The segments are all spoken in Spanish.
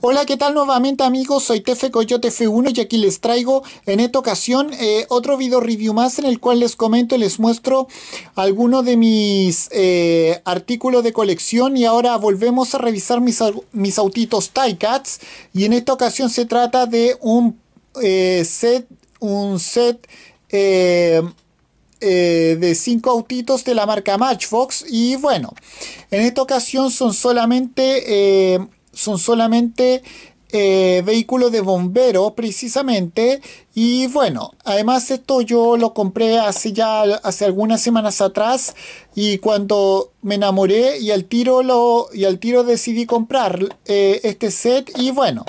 Hola, ¿qué tal nuevamente amigos? Soy Tefe Coyote F1 y aquí les traigo en esta ocasión eh, otro video review más en el cual les comento y les muestro algunos de mis eh, artículos de colección y ahora volvemos a revisar mis, mis autitos Cats y en esta ocasión se trata de un eh, set, un set de cinco autitos de la marca Matchbox y bueno en esta ocasión son solamente son solamente eh, vehículos de bomberos precisamente y bueno además esto yo lo compré hace ya hace algunas semanas atrás y cuando me enamoré y al tiro lo y tiro decidí comprar eh, este set y bueno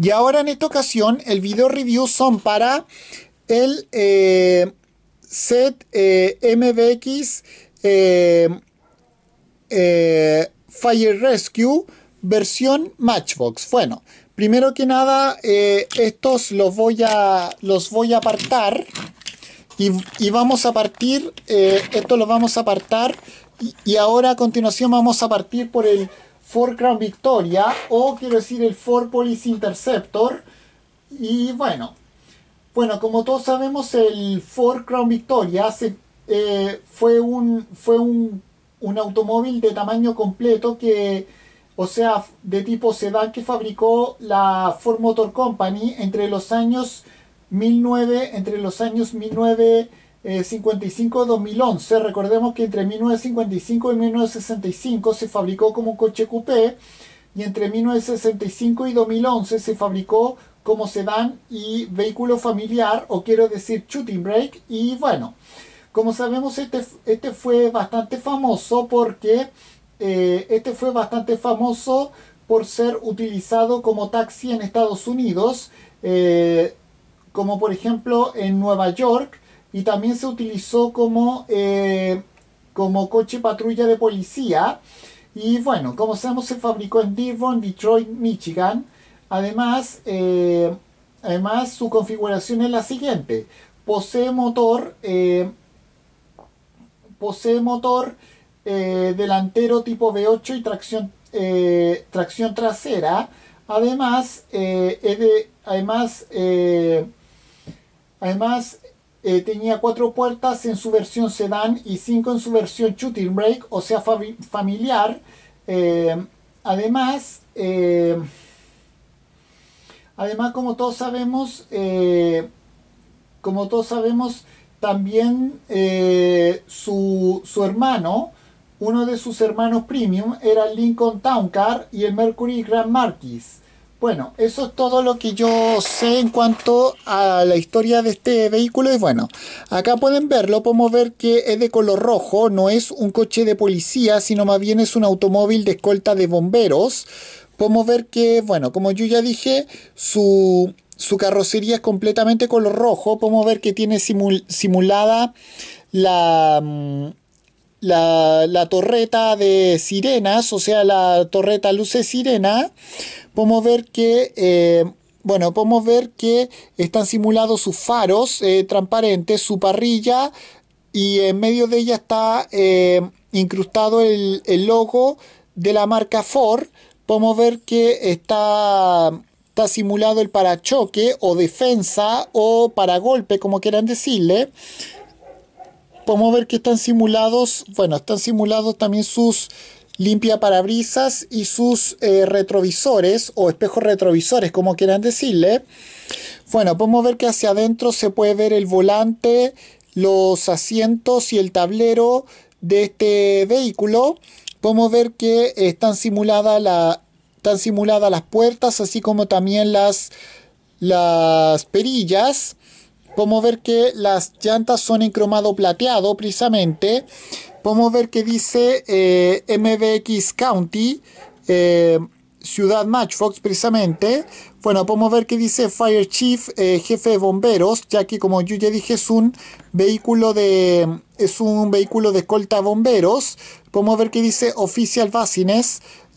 y ahora en esta ocasión el video review son para el eh, set MBX Fire Rescue versión Matchbox. Bueno, primero que nada, eh, estos los voy a, los voy a apartar. Y, vamos a partir, eh, estos los vamos a apartar. Y, ahora a continuación vamos a partir por el Ford Crown Victoria. O quiero decir el Ford Police Interceptor. Y bueno. Bueno, como todos sabemos, el Ford Crown Victoria se, eh, fue, un, fue un, un automóvil de tamaño completo que o sea, de tipo sedán que fabricó la Ford Motor Company entre los años 19, entre los años 1955-2011. Recordemos que entre 1955 y 1965 se fabricó como coche coupé y entre 1965 y 2011 se fabricó como sedán y vehículo familiar, o quiero decir shooting brake. Y bueno, como sabemos, este, este fue bastante famoso porque eh, este fue bastante famoso por ser utilizado como taxi en Estados Unidos, eh, como por ejemplo en Nueva York, y también se utilizó como, eh, como coche patrulla de policía. Y bueno, como sabemos, se fabricó en Devon, Detroit, Michigan. Además, además su configuración es la siguiente. Posee motor, posee motor eh, delantero tipo V8 y tracción, eh, tracción trasera. Además, eh, además, tenía cuatro puertas en su versión sedán y cinco en su versión shooting brake, o sea, familiar. además, además, como todos sabemos, como todos sabemos, también su, su hermano, uno de sus hermanos premium era el Lincoln Town Car y el Mercury Grand Marquis. Bueno, eso es todo lo que yo sé en cuanto a la historia de este vehículo. Y bueno, acá pueden verlo, podemos ver que es de color rojo, no es un coche de policía, sino más bien es un automóvil de escolta de bomberos. Podemos ver que, bueno, como yo ya dije, su, carrocería es completamente color rojo. Podemos ver que tiene simulada la, mm, la, torreta de sirenas, o sea, la torreta luce sirena, podemos ver que, eh, bueno, podemos ver que están simulados sus faros eh, transparentes, su parrilla, y en medio de ella está eh, incrustado el, el, logo de la marca Ford. Podemos ver que está, está simulado el parachoque o defensa o para golpe como quieran decirle podemos ver que están simulados, bueno, están simulados también sus limpia parabrisas y sus eh, retrovisores o espejos retrovisores, como quieran decirle. Bueno, podemos ver que hacia adentro se puede ver el volante, los asientos y el tablero de este vehículo. Podemos ver que están, la, simuladas las puertas, así como también las, las perillas podemos ver que las llantas son en cromado plateado precisamente. Podemos ver que dice eh, MBX County, eh, Ciudad Matchbox precisamente. Bueno, podemos ver que dice Fire Chief, eh, jefe de bomberos, ya que como yo ya dije es un vehículo de es un vehículo de escolta bomberos. Podemos ver que dice Official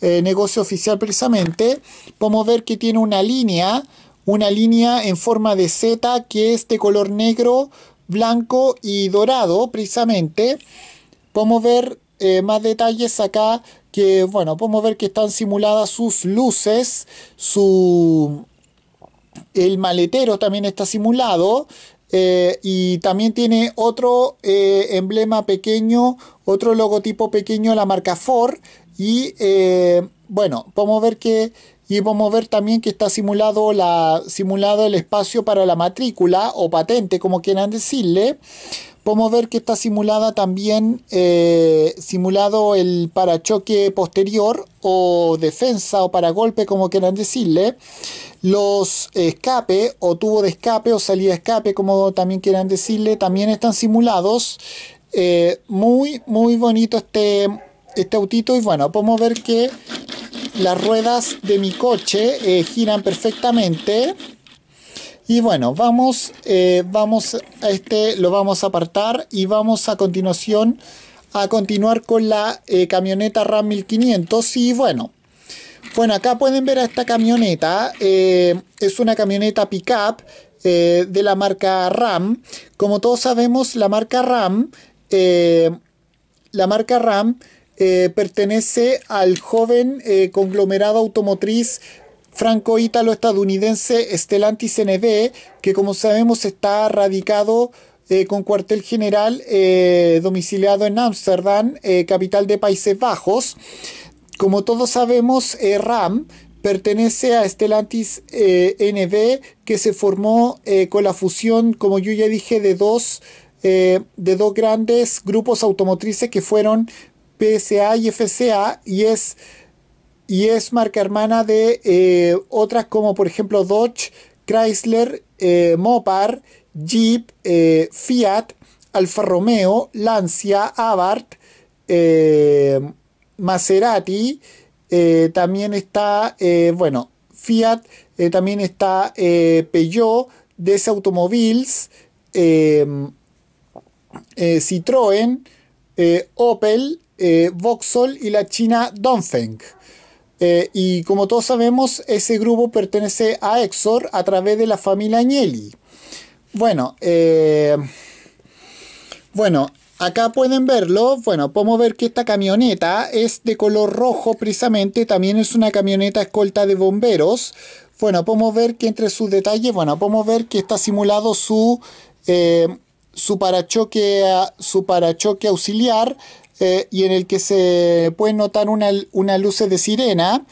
eh, negocio oficial precisamente. Podemos ver que tiene una línea una línea en forma de Z que es de color negro, blanco y dorado precisamente. Podemos ver eh, más detalles acá que, bueno, podemos ver que están simuladas sus luces, su... El maletero también está simulado, eh, y también tiene otro eh, emblema pequeño, otro logotipo pequeño, la marca Ford. Y bueno, podemos ver que y podemos ver también que está simulado, la, simulado el espacio para la matrícula o patente, como quieran decirle. Podemos ver que está simulada también eh, simulado el parachoque posterior o defensa o paragolpe, como quieran decirle. Los escape o tubo de escape o salida de escape, como también quieran decirle, también están simulados. Eh, muy, muy bonito este, este autito. Y bueno, podemos ver que las ruedas de mi coche eh, giran perfectamente. Y bueno, vamos, eh, vamos a este, lo vamos a apartar y vamos a continuación a continuar con la eh, camioneta RAM 1500 y bueno. Bueno, acá pueden ver a esta camioneta, es una camioneta pickup de la marca RAM. Como todos sabemos, la marca RAM, la marca RAM eh, pertenece al joven eh, conglomerado automotriz franco-ítalo-estadounidense Stellantis NV, que como sabemos está radicado eh, con cuartel general domiciliado en Ámsterdam, capital de Países Bajos. Como todos sabemos, RAM pertenece a Stellantis NV, que se formó con la fusión, como yo ya dije, de dos de dos grandes grupos automotrices que fueron PSA y FCA y es, y es marca hermana de eh, otras como por ejemplo Dodge, Chrysler, eh, Mopar, Jeep, eh, Fiat, Alfa Romeo, Lancia, Abarth, Maserati, también está, bueno, Fiat, también está Peugeot, DS Automobiles, Citroën, Opel, eh, Vauxhall y la china Dongfeng. Eh, y como todos sabemos, ese grupo pertenece a Exor a través de la familia Agnelli. Bueno, eh, bueno, acá pueden verlo. Bueno, podemos ver que esta camioneta es de color rojo precisamente. También es una camioneta escolta de bomberos. Bueno, podemos ver que entre sus detalles, bueno, podemos ver que está simulado su, eh, su, parachoque, ah, su parachoque auxiliar. Eh, y en el que se pueden notar unas una luces de sirena.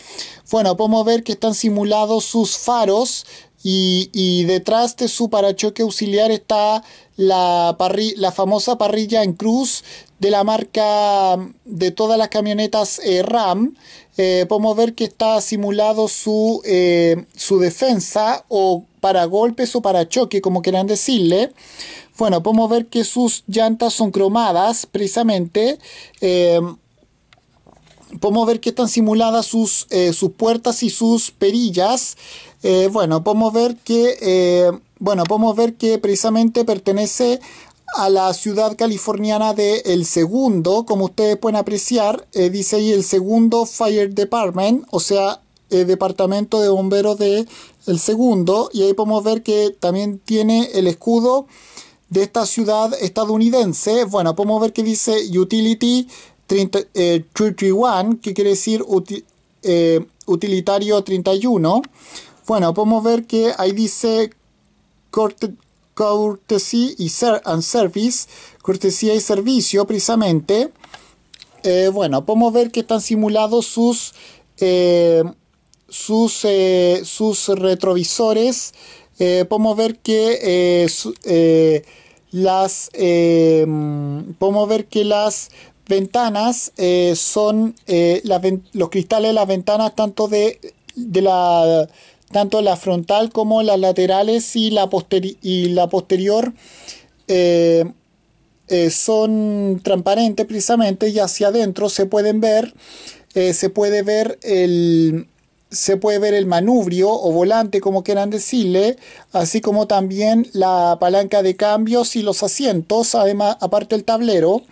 Bueno, podemos ver que están simulados sus faros y, detrás de su parachoque auxiliar está la, la famosa parrilla en cruz de la marca mm, de todas las camionetas eh, RAM. Eh, podemos ver que está simulado su, eh, su defensa o para golpes o para choque, como quieran decirle. Bueno, podemos ver que sus llantas son cromadas precisamente podemos ver que están simuladas sus, eh, sus puertas y sus perillas. Eh, bueno, podemos ver que, eh, bueno, podemos ver que precisamente pertenece a la ciudad californiana de El Segundo, como ustedes pueden apreciar, dice ahí El Segundo Fire Department, o sea, el Departamento de Bomberos de El Segundo, y ahí podemos ver que también tiene el escudo de esta ciudad estadounidense. Bueno, podemos ver que dice Utility 31, eh, que quiere decir eh, utilitario 31, bueno, podemos ver que ahí dice courtesy y service, cortesía y servicio precisamente. Eh, bueno, podemos ver que están simulados sus, sus, sus retrovisores. podemos ver que las podemos ver que las ventanas eh, son eh, los cristales de las ventanas tanto de, la tanto la frontal como las laterales y la, y la posterior eh, son transparentes precisamente y hacia adentro se pueden ver se puede ver el se puede ver el manubrio o volante, como quieran decirle, así como también la palanca de cambios y los asientos, además, aparte el tablero.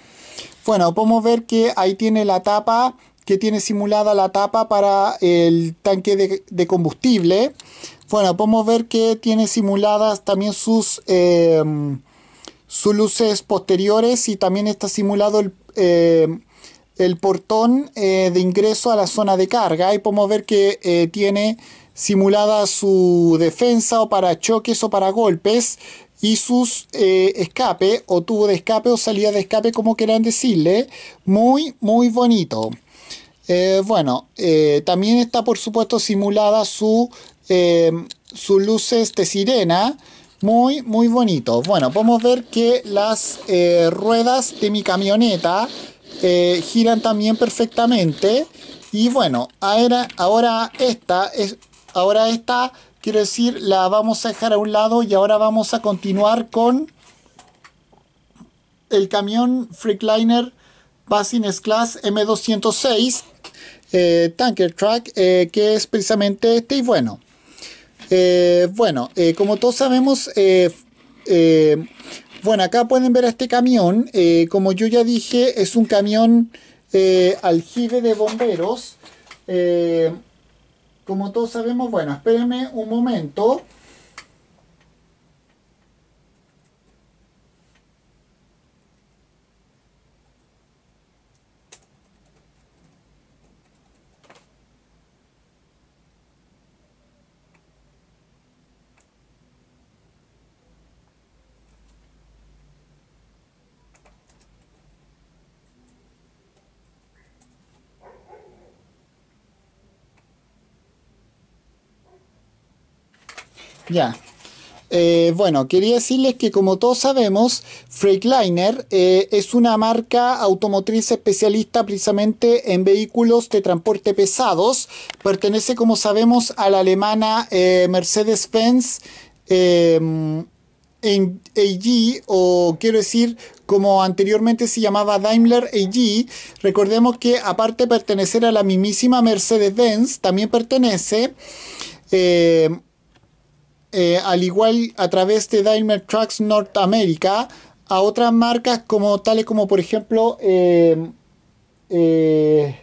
Bueno, podemos ver que ahí tiene la tapa, que tiene simulada la tapa para el tanque de, combustible. Bueno, podemos ver que tiene simuladas también sus, em, sus luces posteriores y también está simulado el, em, portón eh, de ingreso a la zona de carga. Ahí podemos ver que eh, tiene simulada su defensa o para choques o para golpes y sus eh, escape o tubo de escape o salida de escape, como quieran decirle. Muy, muy bonito. Eh, bueno, eh, también está por supuesto simulada su, sus luces de sirena. Muy, muy bonito. Bueno, podemos ver que las ruedas de mi camioneta giran también perfectamente. Y bueno, ahora, ahora esta es... Ahora esta quiero decir, la vamos a dejar a un lado y ahora vamos a continuar con el camión Freakliner Business Class M206 eh, Tanker Truck, eh, que es precisamente este y bueno. Eh, bueno, como todos sabemos, bueno, acá pueden ver este camión. como yo ya dije, es un camión aljibe de bomberos como todos sabemos, bueno, espérenme un momento. Ya. Eh, bueno, quería decirles que como todos sabemos, Freightliner eh, es una marca automotriz especialista precisamente en vehículos de transporte pesados. Pertenece, como sabemos, a la alemana eh, Mercedes-Benz AG, o quiero decir, como anteriormente se llamaba Daimler AG. Recordemos que aparte de pertenecer a la mismísima Mercedes-Benz, también pertenece... Eh, eh, al igual a través de Daimler Trucks North America, a otras marcas como tales como por ejemplo eh, eh,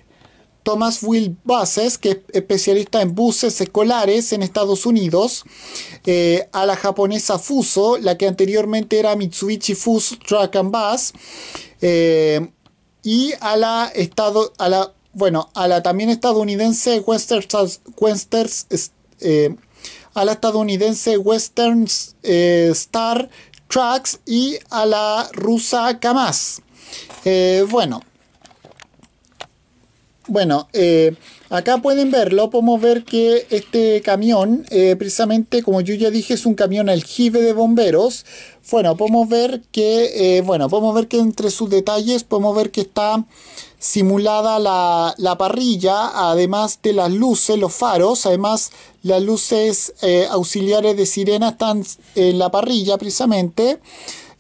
Thomas Will Buses, que es especialista en buses escolares en Estados Unidos, a la japonesa Fuso, la que anteriormente era Mitsubishi Fuso Truck and Bus, y a la, estado, a la, bueno, a la también estadounidense Western, Western a la estadounidense Western eh, Star Trucks y a la rusa Kamaz. Eh, bueno, bueno, eh, acá pueden verlo, podemos ver que este camión, precisamente como yo ya dije, es un camión aljibe de bomberos. Bueno, podemos ver que, bueno, podemos ver que entre sus detalles, podemos ver que está simulada la, parrilla, además de las luces, los faros, además las luces eh, auxiliares de sirena están en la parrilla precisamente.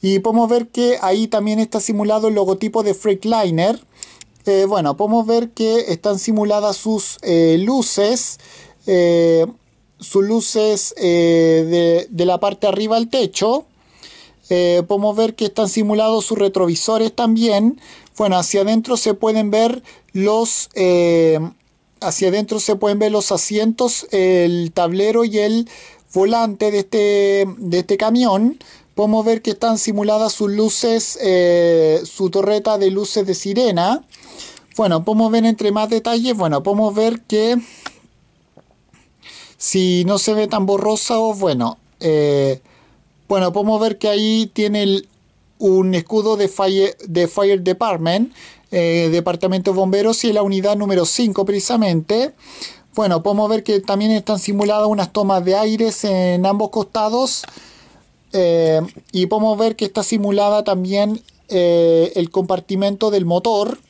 Y podemos ver que ahí también está simulado el logotipo de Freightliner. Eh, bueno, podemos ver que están simuladas sus eh, luces, sus luces de, de la parte arriba al techo. Eh, podemos ver que están simulados sus retrovisores también. Bueno, hacia adentro se pueden ver los... Eh, hacia adentro se pueden ver los asientos, el tablero y el volante de este, de este camión. Podemos ver que están simuladas sus luces, eh, su torreta de luces de sirena. Bueno, podemos ver entre más detalles, bueno, podemos ver que si no se ve tan borrosa o bueno, bueno, podemos ver que ahí tiene un escudo de Fire, Department, eh, Departamento de Bomberos y la unidad número 5 precisamente. Bueno, podemos ver que también están simuladas unas tomas de aires en ambos costados eh, y podemos ver que está simulada también eh, el compartimento del motor.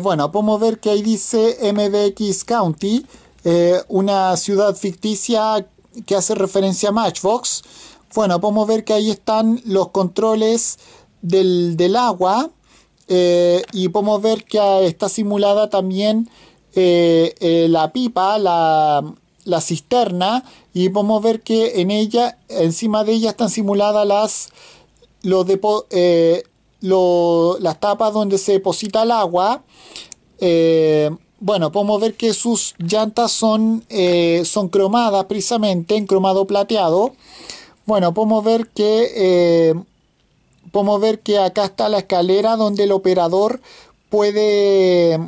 bueno, podemos ver que ahí dice MDX County, una ciudad ficticia que hace referencia a Matchbox. Bueno, podemos ver que ahí están los controles del, agua eh, y podemos ver que ah, está simulada también eh, eh, la pipa, la, cisterna y podemos ver que en ella, encima de ella están simuladas las, los las tapas donde se deposita el agua bueno, podemos ver que sus llantas son, son cromadas precisamente en cromado plateado. Bueno, podemos ver que eh, podemos ver que acá está la escalera donde el operador puede,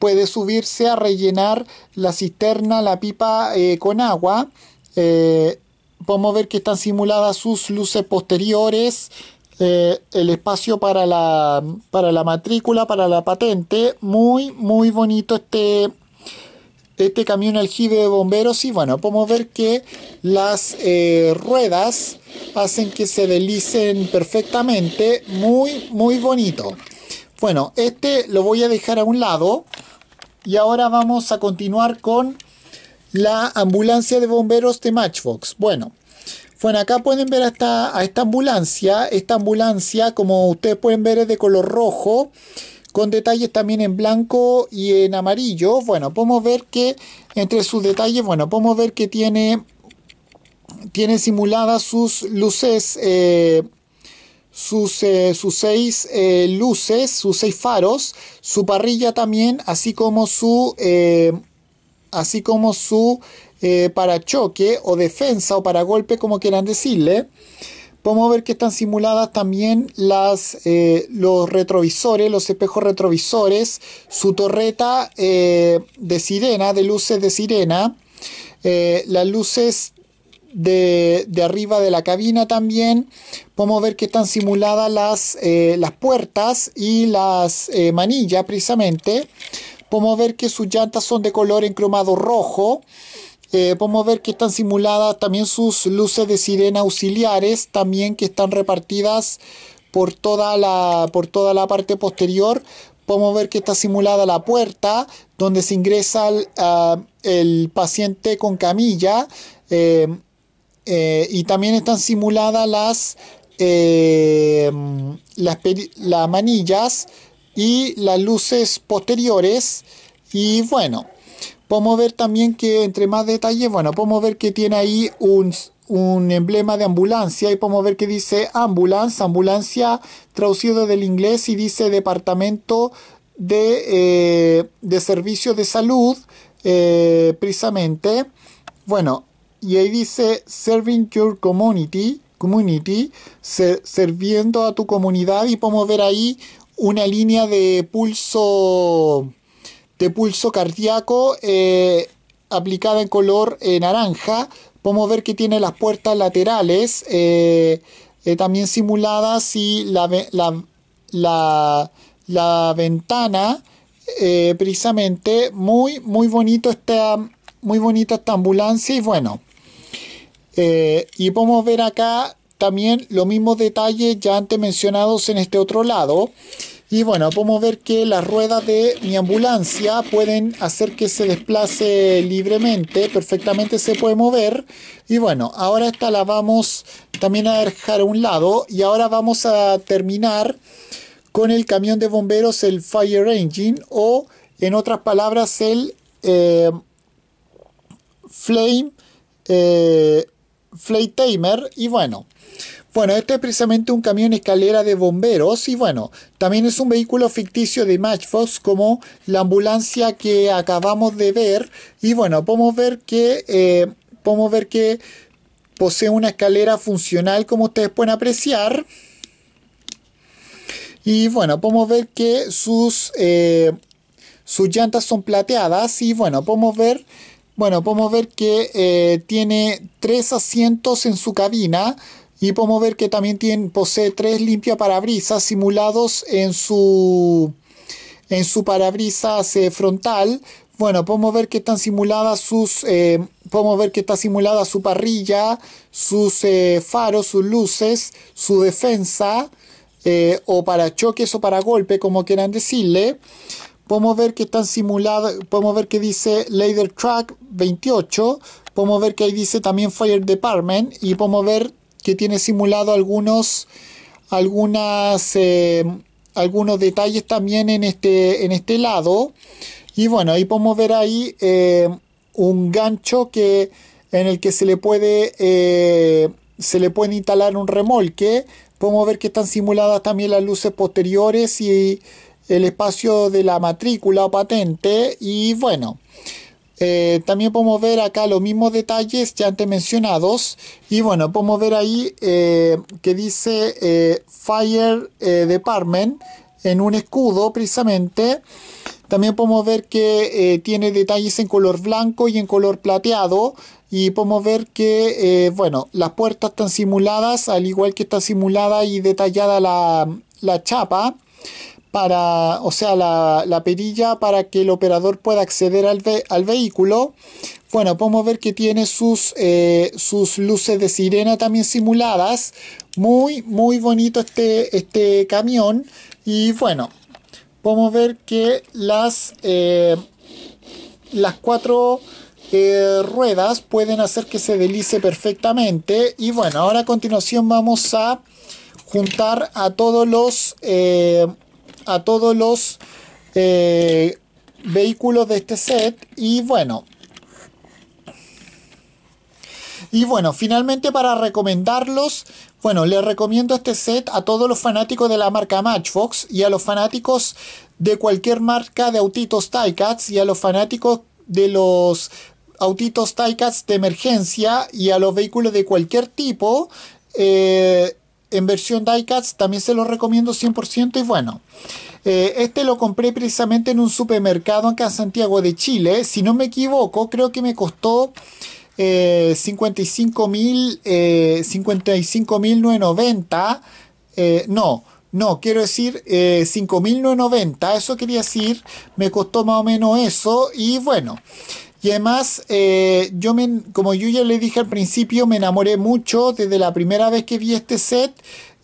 puede subirse a rellenar la cisterna, la pipa eh, con agua. Eh, podemos ver que están simuladas sus luces posteriores, el espacio para la, para la matrícula, para la patente. Muy, muy bonito este, este camión aljibe de bomberos y bueno, podemos ver que las eh, ruedas hacen que se deslicen perfectamente, muy muy bonito. Bueno, este lo voy a dejar a un lado y ahora vamos a continuar con la ambulancia de bomberos de Matchbox. Bueno, bueno, acá pueden ver hasta a esta ambulancia. Esta ambulancia, como ustedes pueden ver, es de color rojo con detalles también en blanco y en amarillo. Bueno, podemos ver que entre sus detalles, bueno, podemos ver que tiene, tiene simuladas sus luces, eh, sus, eh, sus, seis eh, luces, sus seis faros, su parrilla también, así como su, así como su parachoque o defensa o para golpe, como quieran decirle podemos ver que están simuladas también las, eh, los retrovisores, los espejos retrovisores, su torreta eh, de sirena, de luces de sirena, eh, las luces de, arriba de la cabina también. Podemos ver que están simuladas las, las puertas y las manillas precisamente. Podemos ver que sus llantas son de color encromado cromado rojo. Eh, podemos ver que están simuladas también sus luces de sirena auxiliares, también que están repartidas por toda la, por toda la parte posterior. Podemos ver que está simulada la puerta donde se ingresa el, paciente con camilla. Eh, eh, y también están simuladas las, las, las manillas y las luces posteriores. Y bueno. Podemos ver también que entre más detalles, bueno, podemos ver que tiene ahí un, emblema de ambulancia y podemos ver que dice ambulance, ambulancia traducido del inglés y dice departamento de, eh, de servicios de salud, eh, precisamente. Bueno, y ahí dice serving your community, community, sirviendo a tu comunidad y podemos ver ahí una línea de pulso de pulso cardíaco eh, aplicada en color eh, naranja. Podemos ver que tiene las puertas laterales eh, también simuladas y la, la, ventana precisamente. Muy, muy, bonito esta, muy bonita esta ambulancia y bueno. y podemos ver acá también los mismos detalles ya antes mencionados en este otro lado. Y bueno, podemos ver que las ruedas de mi ambulancia pueden hacer que se desplace libremente, perfectamente se puede mover. Y bueno, ahora esta la vamos también a dejar a un lado y ahora vamos a terminar con el camión de bomberos, el fire engine o en otras palabras el eh, flame, eh, flame tamer. Y bueno. Bueno, este es precisamente un camión escalera de bomberos y bueno, también es un vehículo ficticio de Matchbox como la ambulancia que acabamos de ver y bueno, podemos ver que, eh, podemos ver que posee una escalera funcional como ustedes pueden apreciar y bueno, podemos ver que sus, eh, sus llantas son plateadas y bueno, podemos ver... Bueno, podemos ver que eh, tiene tres asientos en su cabina, y podemos ver que también tiene, posee tres parabrisas simulados en su, en su parabrisas eh, frontal. Bueno, podemos ver que están simuladas sus, eh, podemos ver que está simulada su parrilla, sus eh, faros, sus luces, su defensa, o para choques o para golpe, como quieran decirle. Podemos ver que están simuladas, podemos ver que dice leader Track 28, podemos ver que ahí dice también Fire Department y podemos ver que tiene simulado algunos, algunas, eh, algunos detalles también en este, en este lado. Y bueno, ahí podemos ver ahí eh, un gancho que, en el que se le puede... Eh, se le puede instalar un remolque. Podemos ver que están simuladas también las luces posteriores y el espacio de la matrícula o patente. Y bueno, eh, también podemos ver acá los mismos detalles ya antes mencionados. Y bueno, podemos ver ahí eh, que dice eh, Fire Department en un escudo precisamente. También podemos ver que tiene detalles en color blanco y en color plateado. Y podemos ver que, bueno, las puertas están simuladas, al igual que está simulada y detallada la, la chapa para, o sea, la, perilla para que el operador pueda acceder al, al vehículo. Bueno, podemos ver que tiene sus, eh, sus luces de sirena también simuladas. Muy, muy bonito este, este camión. Y bueno, podemos ver que las, eh, las cuatro eh, ruedas pueden hacer que se deslice perfectamente. Y bueno, ahora a continuación vamos a juntar a todos los a todos los eh, vehículos de este set. Y bueno. Y bueno, finalmente para recomendarlos, bueno, les recomiendo este set a todos los fanáticos de la marca Matchbox y a los fanáticos de cualquier marca de autitos Tycats y a los fanáticos de los autitos Tycats de emergencia y a los vehículos de cualquier tipo. Eh, en versión diecast, también se lo recomiendo 100% y bueno. Eh, este lo compré precisamente en un supermercado acá en Santiago de Chile. Si no me equivoco, creo que me costó eh, 55.990. Eh, eh, no, no, quiero decir 5.990. Eh, eso quería decir, me costó más o menos eso. Y bueno. Y además, eh, yo me, como yo ya le dije al principio, me enamoré mucho desde la primera vez que vi este set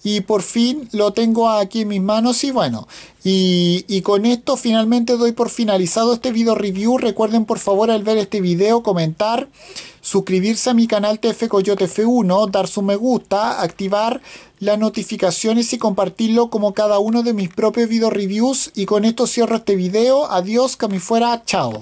y por fin lo tengo aquí en mis manos y bueno, y, y, con esto finalmente doy por finalizado este video review. Recuerden por favor al ver este video comentar, suscribirse a mi canal TF Coyote F1, dar su me gusta, activar las notificaciones y compartirlo como cada uno de mis propios video reviews. Y con esto cierro este video. Adiós, que a fuera, chao.